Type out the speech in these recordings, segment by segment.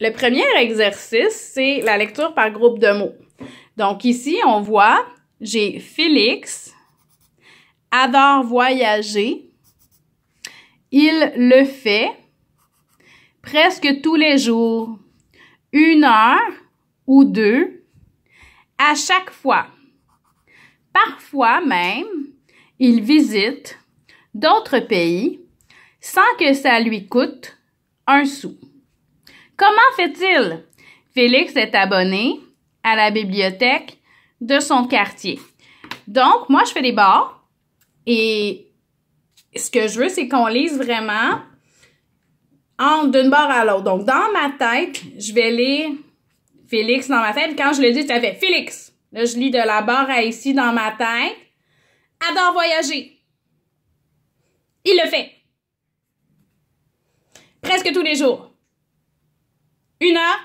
Le premier exercice, c'est la lecture par groupe de mots. Donc ici, on voit, j'ai Félix, adore voyager, il le fait presque tous les jours, une heure ou deux, à chaque fois. Parfois même, il visite d'autres pays sans que ça lui coûte un sou. Comment fait-il? Félix est abonné à la bibliothèque de son quartier. Donc, moi, je fais des bords. et ce que je veux, c'est qu'on lise vraiment d'une barre à l'autre. Donc, dans ma tête, je vais lire Félix dans ma tête. Quand je le dis, ça fait Félix. Là, je lis de la barre à ici dans ma tête. Adore voyager. Il le fait. Presque tous les jours une heure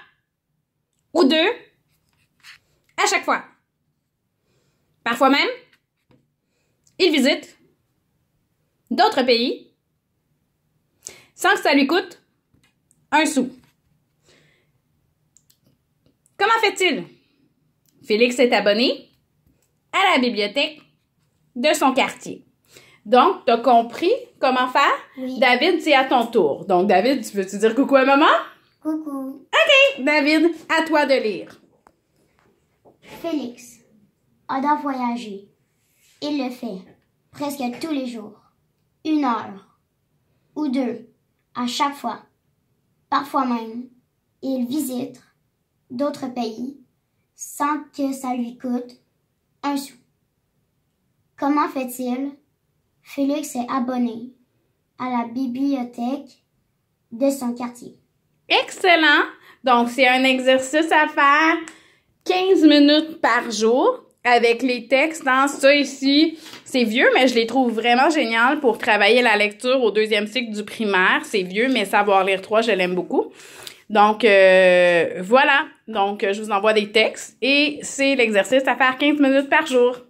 ou deux à chaque fois. Parfois même, il visite d'autres pays sans que ça lui coûte un sou. Comment fait-il? Félix est abonné à la bibliothèque de son quartier. Donc, tu as compris comment faire? David, c'est à ton tour. Donc, David, tu veux-tu dire coucou à maman? Coucou. OK, David, à toi de lire. Félix adore voyager. Il le fait presque tous les jours. Une heure ou deux à chaque fois. Parfois même, il visite d'autres pays sans que ça lui coûte un sou. Comment fait-il? Félix est abonné à la bibliothèque de son quartier. Excellent! Donc, c'est un exercice à faire 15 minutes par jour avec les textes. Dans ça ici, c'est vieux, mais je les trouve vraiment génial pour travailler la lecture au deuxième cycle du primaire. C'est vieux, mais savoir lire trois, je l'aime beaucoup. Donc, euh, voilà. Donc, je vous envoie des textes et c'est l'exercice à faire 15 minutes par jour.